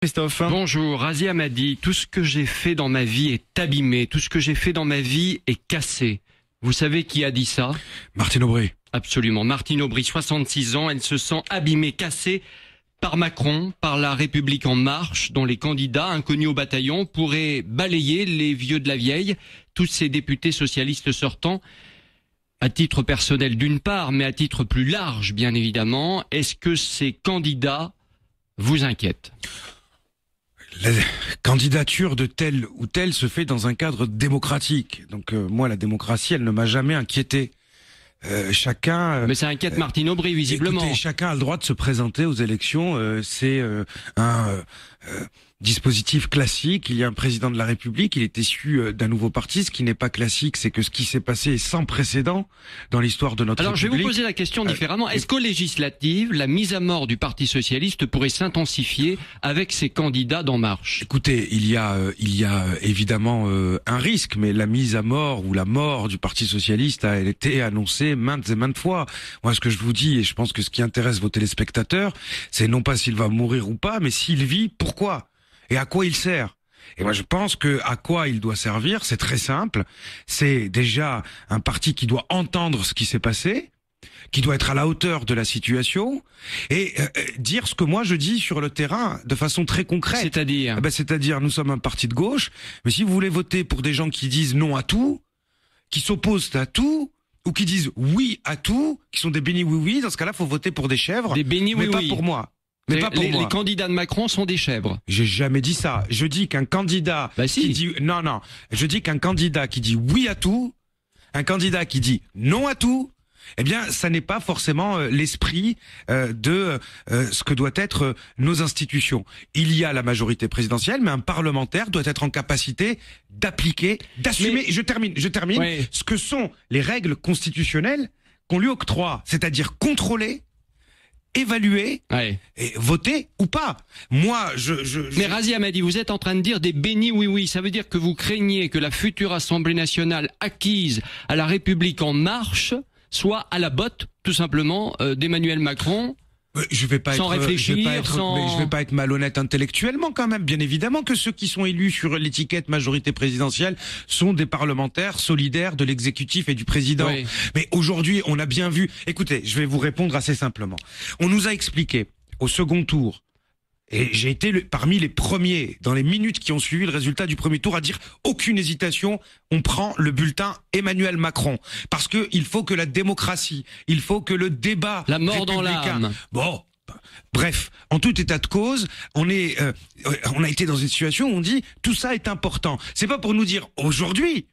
Christophe. Bonjour, Razia m'a dit, tout ce que j'ai fait dans ma vie est abîmé, tout ce que j'ai fait dans ma vie est cassé. Vous savez qui a dit ça Martine Aubry. Absolument, Martine Aubry, 66 ans, elle se sent abîmée, cassée par Macron, par la République en marche, dont les candidats inconnus au bataillon pourraient balayer les vieux de la vieille, tous ces députés socialistes sortants. À titre personnel d'une part, mais à titre plus large, bien évidemment, est-ce que ces candidats vous inquiètent la candidature de tel ou tel se fait dans un cadre démocratique. Donc euh, moi, la démocratie, elle ne m'a jamais inquiété. Euh, chacun. Euh, Mais ça inquiète Martine Aubry visiblement. chacun a le droit de se présenter aux élections. c'est un, dispositif classique. Il y a un président de la République, il est issu euh, d'un nouveau parti. Ce qui n'est pas classique, c'est que ce qui s'est passé est sans précédent dans l'histoire de notre Alors, République. Alors je vais vous poser la question euh, différemment. Est-ce qu'aux législatives, la mise à mort du Parti socialiste pourrait s'intensifier avec ses candidats d'En Marche Écoutez, il y a, euh, il y a évidemment un risque, mais la mise à mort ou la mort du Parti socialiste a été annoncée maintes et maintes fois. Moi, ce que je vous dis, et je pense que ce qui intéresse vos téléspectateurs, c'est non pas s'il va mourir ou pas, mais s'il vit, pourquoi et à quoi il sert. Et moi, je pense que à quoi il doit servir, c'est très simple. C'est déjà un parti qui doit entendre ce qui s'est passé, qui doit être à la hauteur de la situation et euh, euh, dire ce que moi je dis sur le terrain de façon très concrète. C'est-à-dire ah ben, C'est-à-dire, nous sommes un parti de gauche, mais si vous voulez voter pour des gens qui disent non à tout, qui s'opposent à tout, ou qui disent oui à tout, qui sont des bénis oui oui, dans ce cas-là, faut voter pour des chèvres, des bénis mais pas pour moi. Mais les, pas pour candidats de Macron sont des chèvres. J'ai jamais dit ça. Je dis qu'un candidat bah qui dit non non, je dis qu'un candidat qui dit oui à tout, un candidat qui dit non à tout, eh bien, ça n'est pas forcément euh, l'esprit euh, de euh, ce que doivent être nos institutions. Il y a la majorité présidentielle, mais un parlementaire doit être en capacité d'appliquer, d'assumer. Je termine, je termine. Ce que sont les règles constitutionnelles qu'on lui octroie, c'est-à-dire contrôler évaluer et voter ou pas. Moi, je, je, Mais Razia m'a dit, vous êtes en train de dire des bénis oui oui. Ça veut dire que vous craignez que la future Assemblée nationale acquise à la République en marche soit à la botte, tout simplement, euh, d'Emmanuel Macron euh, je vais pas être, je vais pas être, je vais pas être malhonnête intellectuellement quand même. Bien évidemment que ceux qui sont élus sur l'étiquette majorité présidentielle sont des parlementaires solidaires de l'exécutif et du président. Mais aujourd'hui, on a bien vu. Écoutez, je vais vous répondre assez simplement. On nous a expliqué au second tour et j'ai été parmi les premiers, dans les minutes qui ont suivi le résultat du premier tour, à dire aucune hésitation, on prend le bulletin Emmanuel Macron. Parce que il faut que la démocratie, il faut que le débat. La mort dans l'âme. Bon. Bref, en tout état de cause, on est, euh, on a été dans une situation où on dit tout ça est important. C'est pas pour nous dire aujourd'hui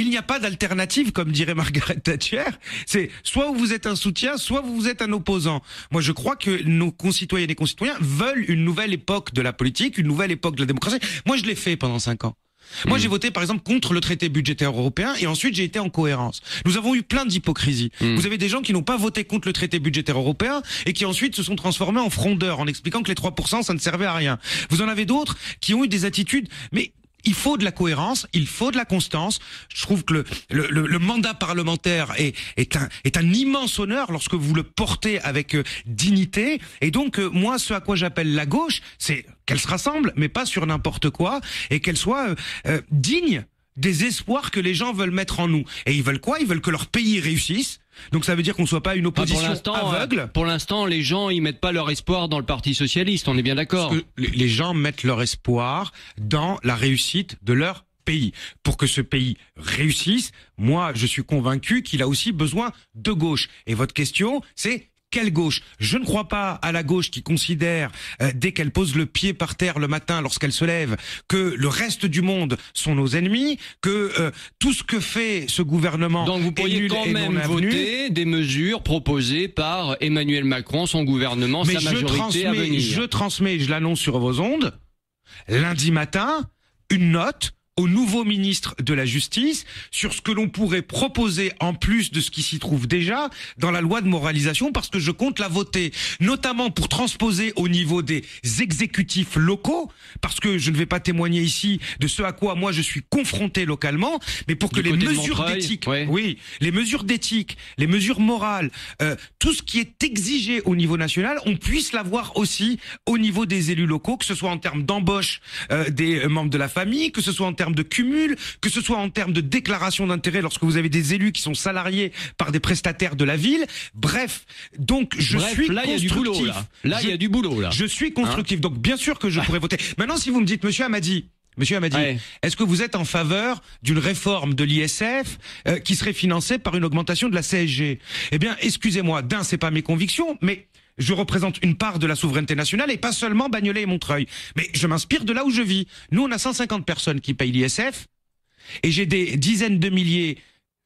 il n'y a pas d'alternative, comme dirait Margaret Thatcher. C'est soit vous êtes un soutien, soit vous êtes un opposant. Moi, je crois que nos concitoyennes et concitoyens veulent une nouvelle époque de la politique, une nouvelle époque de la démocratie. Moi, je l'ai fait pendant cinq ans. Moi, mm. j'ai voté, par exemple, contre le traité budgétaire européen et ensuite j'ai été en cohérence. Nous avons eu plein d'hypocrisie. Mm. Vous avez des gens qui n'ont pas voté contre le traité budgétaire européen et qui ensuite se sont transformés en frondeurs en expliquant que les 3%, ça ne servait à rien. Vous en avez d'autres qui ont eu des attitudes, mais il faut de la cohérence, il faut de la constance. Je trouve que le, mandat parlementaire est, est, un, est un immense honneur lorsque vous le portez avec euh, dignité. Et donc, euh, moi, ce à quoi j'appelle la gauche, c'est qu'elle se rassemble, mais pas sur n'importe quoi, et qu'elle soit euh, digne des espoirs que les gens veulent mettre en nous. Et ils veulent quoi Ils veulent que leur pays réussisse. Donc ça veut dire qu'on soit pas une ah, opposition euh, aveugle. Pour l'instant, les gens ils mettent pas leur espoir dans le Parti socialiste. On est bien d'accord. Les gens mettent leur espoir dans la réussite de leur pays. Pour que ce pays réussisse, moi, je suis convaincu qu'il a aussi besoin de gauche. Et votre question, c'est quelle gauche Je ne crois pas à la gauche qui considère, euh, dès qu'elle pose le pied par terre le matin lorsqu'elle se lève, que le reste du monde sont nos ennemis, que euh, tout ce que fait ce gouvernement Donc vous pourriez est quand même voter des mesures proposées par Emmanuel Macron, son gouvernement, sa majorité je transmets, Je transmets, je l'annonce sur vos ondes, lundi matin, une note au nouveau ministre de la Justice sur ce que l'on pourrait proposer en plus de ce qui s'y trouve déjà dans la loi de moralisation parce que je compte la voter, notamment pour transposer au niveau des exécutifs locaux, parce que je ne vais pas témoigner ici de ce à quoi moi je suis confronté localement, mais pour que les mesures d'éthique, oui, les mesures d'éthique, les mesures morales, euh, tout ce qui est exigé au niveau national, on puisse l'avoir aussi au niveau des élus locaux, que ce soit en termes d'embauche euh, des membres de la famille, que ce soit en termes de cumul, que ce soit en termes de déclaration d'intérêt lorsque vous avez des élus qui sont salariés par des prestataires de la ville. Bref, donc je suis là, constructif. du boulot, là, il y a du boulot. Là. Je suis constructif. Hein donc bien sûr que je pourrais voter. Maintenant, si vous me dites, Monsieur Amadi. Monsieur Amadi, est-ce que vous êtes en faveur d'une réforme de l'ISF euh, qui serait financée par une augmentation de la CSG Eh bien, excusez-moi, d'un, c'est pas mes convictions, mais je représente une part de la souveraineté nationale et pas seulement Bagnolet et Montreuil. Mais je m'inspire de là où je vis. Nous, on a 150 personnes qui payent l'ISF et j'ai des dizaines de milliers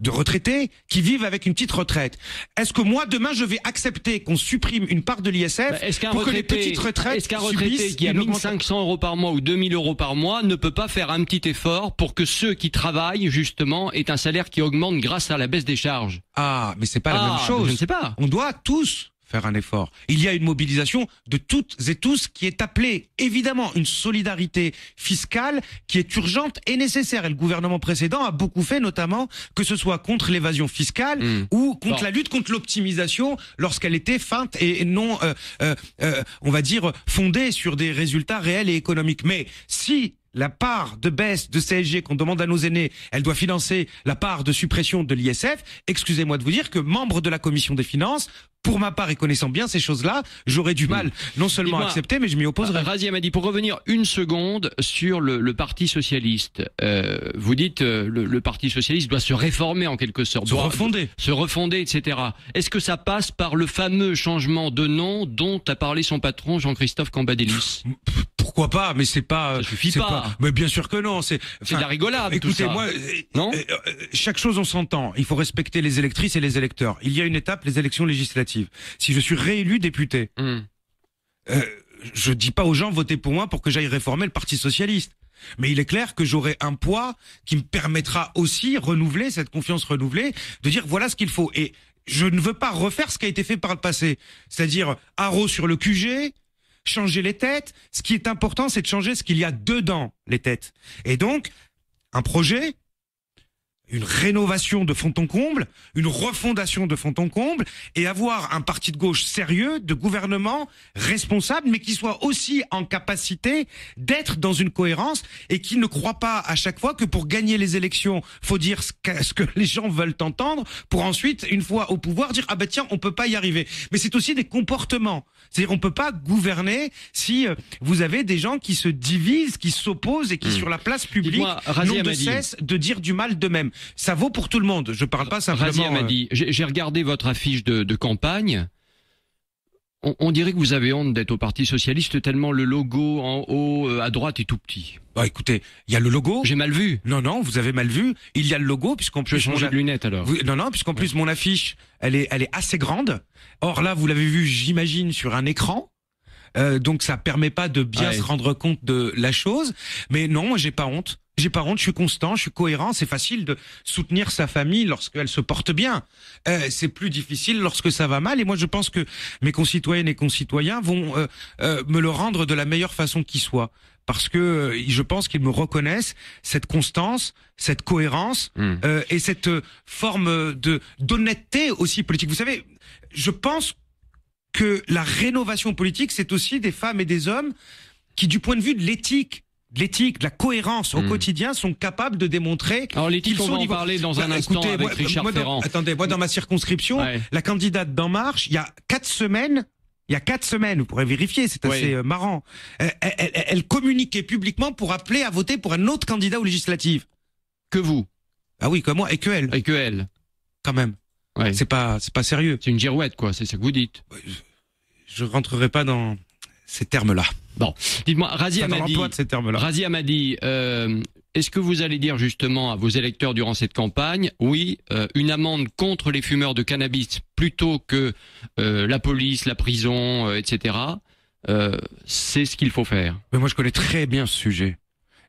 de retraités qui vivent avec une petite retraite. Est-ce que moi demain je vais accepter qu'on supprime une part de l'ISF bah, pour que les petites retraites Est-ce qu'un retraité qui a 1500 euros par mois ou 2000 euros par mois ne peut pas faire un petit effort pour que ceux qui travaillent justement aient un salaire qui augmente grâce à la baisse des charges Ah, mais c'est pas la ah, même chose. Je ne sais pas. On doit tous faire un effort. Il y a une mobilisation de toutes et tous qui est appelée, évidemment, une solidarité fiscale qui est urgente et nécessaire. Et le gouvernement précédent a beaucoup fait, notamment que ce soit contre l'évasion fiscale hmm. ou contre la lutte contre l'optimisation lorsqu'elle était feinte et non, euh, euh, euh, on va dire, fondée sur des résultats réels et économiques. Mais si la part de baisse de CSG qu'on demande à nos aînés, elle doit financer la part de suppression de l'ISF. Excusez-moi de vous dire que membre de la commission des finances, pour ma part et connaissant bien ces choses-là, j'aurais du mal non seulement à accepter, mais je m'y opposerais. Razia m'a dit, pour revenir une seconde sur le, Parti Socialiste, euh, vous dites euh, le, Parti Socialiste doit se réformer en quelque sorte. Se refonder. Se refonder, etc. Est-ce que ça passe par le fameux changement de nom dont a parlé son patron Jean-Christophe Cambadélis pourquoi pas mais c'est pas ça suffit pas. mais bien sûr que non c'est c'est de la rigolade écoutez tout ça. moi non euh, euh, chaque chose on s'entend il faut respecter les électrices et les électeurs il y a une étape les élections législatives si je suis réélu député je hmm. euh, ne je dis pas aux gens votez pour moi pour que j'aille réformer le parti socialiste mais il est clair que j'aurai un poids qui me permettra aussi renouveler cette confiance renouvelée de dire voilà ce qu'il faut et je ne veux pas refaire ce qui a été fait par le passé, c'est-à-dire haro sur le QG, changer les têtes. Ce qui est important, c'est de changer ce qu'il y a dedans les têtes. Et donc, un projet, une rénovation de fond en comble, une refondation de fond en comble, et avoir un parti de gauche sérieux, de gouvernement responsable, mais qui soit aussi en capacité d'être dans une cohérence et qui ne croit pas à chaque fois que pour gagner les élections, faut dire ce que, les gens veulent entendre, pour ensuite, une fois au pouvoir, dire ah ben tiens, on peut pas y arriver. Mais c'est aussi des comportements, c'est-à-dire on peut pas gouverner si euh, vous avez des gens qui se divisent, qui s'opposent et qui hmm. sur la place publique n'ont de cesse de dire du mal d'eux-mêmes. Ça vaut pour tout le monde. Je parle pas simplement. m'a euh, dit, j'ai regardé votre affiche de, campagne. On, dirait que vous avez honte d'être au Parti socialiste tellement le logo en haut euh, à droite est tout petit. Bah, écoutez, il y a le logo. J'ai mal vu. Non non, vous avez mal vu. Il y a le logo puisqu'en plus changer de lunettes alors. non non, puisqu'en plus mon affiche, elle est elle est assez grande. Or là, vous l'avez vu, j'imagine, sur un écran. Euh, donc ça permet pas de bien ah se rendre compte de la chose. Mais non, j'ai pas honte. J'ai pas honte, je suis constant, je suis cohérent. C'est facile de soutenir sa famille lorsqu'elle se porte bien. Euh, c'est plus difficile lorsque ça va mal. Et moi, je pense que mes concitoyennes et concitoyens vont euh, me le rendre de la meilleure façon qui soit, parce que je pense qu'ils me reconnaissent cette constance, cette cohérence hmm. et cette forme de d'honnêteté aussi politique. Vous savez, je pense que la rénovation politique, c'est aussi des femmes et des hommes qui, du point de vue de l'éthique, de l'éthique, de la cohérence au hmm. quotidien sont capables de démontrer. Alors l'éthique, on va en parler dans bah, un instant écoutez, avec Richard Ferrand. Dans, attendez, moi dans ma circonscription, la candidate d'En Marche, il y a quatre semaines, il y a quatre semaines, vous pourrez vérifier, c'est assez euh, marrant, euh, elle, communiquait publiquement pour appeler à voter pour un autre candidat aux législatives. Que vous Ah oui, que moi, et que elle. Et que elle. Quand même. C'est pas, c'est pas sérieux. C'est une girouette, quoi. C'est ça que vous dites. Je rentrerai pas dans ces termes-là. Bon, dites-moi, Razi m'a De ces termes-là. euh, est-ce que vous allez dire justement à vos électeurs durant cette campagne, oui, euh, une amende contre les fumeurs de cannabis plutôt que euh, la police, la prison, euh, etc. c'est ce qu'il faut faire. Mais moi, je connais très bien ce sujet.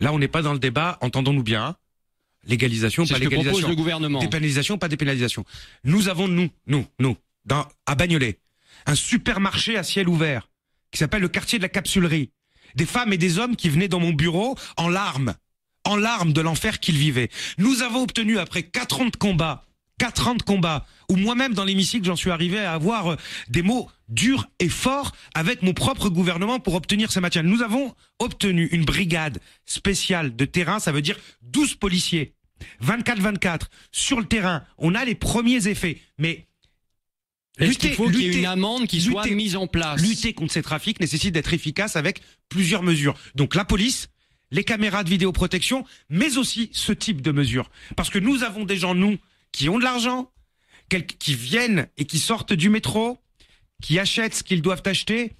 Là, on n'est pas dans le débat, entendons-nous bien. Légalisation, pas légalisation. propose gouvernement. Dépénalisation, pas dépénalisation. Nous avons, nous, nous, nous, dans, à Bagnolet, un supermarché à ciel ouvert qui s'appelle le quartier de la capsulerie. Des femmes et des hommes qui venaient dans mon bureau en larmes, en larmes de l'enfer qu'ils vivaient. Nous avons obtenu, après quatre ans de combat, quatre ans de combat, ou moi-même dans l'hémicycle j'en suis arrivé à avoir euh, des mots durs et forts avec mon propre gouvernement pour obtenir ces matières. Nous avons obtenu une brigade spéciale de terrain, ça veut dire 12 policiers, 24-24, sur le terrain. On a les premiers effets, mais... il faut qu'il y ait une amende qui soit mise en place Lutter contre ces trafics nécessite d'être efficace avec plusieurs mesures. Donc la police, les caméras de vidéoprotection, mais aussi ce type de mesures. Parce que nous avons des gens, nous, qui ont de l'argent, qui viennent et qui sortent du métro, qui achètent ce qu'ils doivent acheter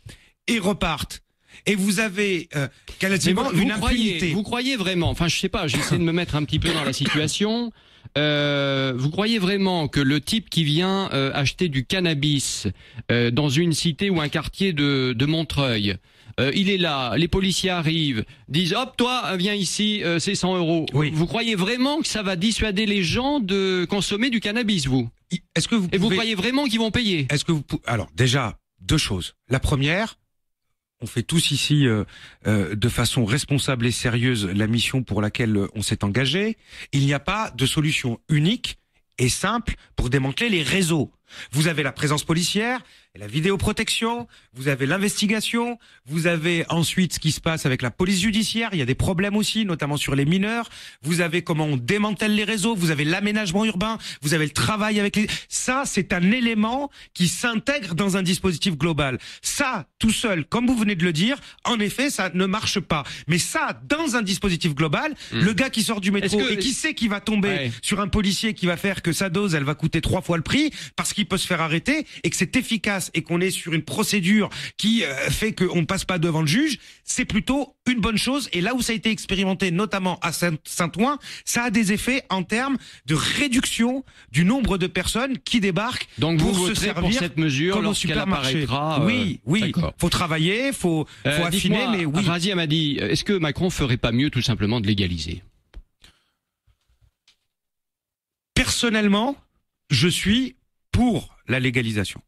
et repartent. Et vous avez euh, une vous impunité. vous croyez vraiment, enfin je sais pas, j'essaie de me mettre un petit peu dans la situation. Euh, vous croyez vraiment que le type qui vient euh, acheter du cannabis euh, dans une cité ou un quartier de, de Montreuil, euh, il est là, les policiers arrivent, disent hop toi viens ici, euh, c'est 100 euros. Oui. Vous croyez vraiment que ça va dissuader les gens de consommer du cannabis, vous est-ce que vous Et vous croyez vraiment qu'ils vont payer Est-ce que vous alors déjà deux choses. La première, on fait tous ici euh, euh, de façon responsable et sérieuse la mission pour laquelle euh, on s'est engagé. Il n'y a pas de solution unique et simple pour démanteler les réseaux. Vous avez la présence policière, la vidéoprotection, vous avez l'investigation, vous avez ensuite ce qui se passe avec la police judiciaire, il y a des problèmes aussi, notamment sur les mineurs, vous avez comment on démantèle les réseaux, vous avez l'aménagement urbain, vous avez le travail avec les... Ça, c'est un élément qui s'intègre dans un dispositif global. Ça, tout seul, comme vous venez de le dire, en effet, ça ne marche pas. Mais ça, dans un dispositif global, hmm. le gars qui sort du métro et qui sait qu'il va tomber sur un policier qui va faire que sa dose, elle va coûter trois fois le prix, parce qu'il peut se faire arrêter et que c'est efficace et qu'on est sur une procédure qui euh, fait qu'on ne passe pas devant le juge, c'est plutôt une bonne chose. Et là où ça a été expérimenté, notamment à Saint-Ouen, ça a des effets en termes de réduction du nombre de personnes qui débarquent Donc pour se servir de cette mesure comme au supermarché. Euh, oui, oui. Faut travailler, faut, faut euh, affiner, mais oui. m'a dit, est-ce que Macron ferait pas mieux tout simplement de légaliser Personnellement, je suis pour la légalisation.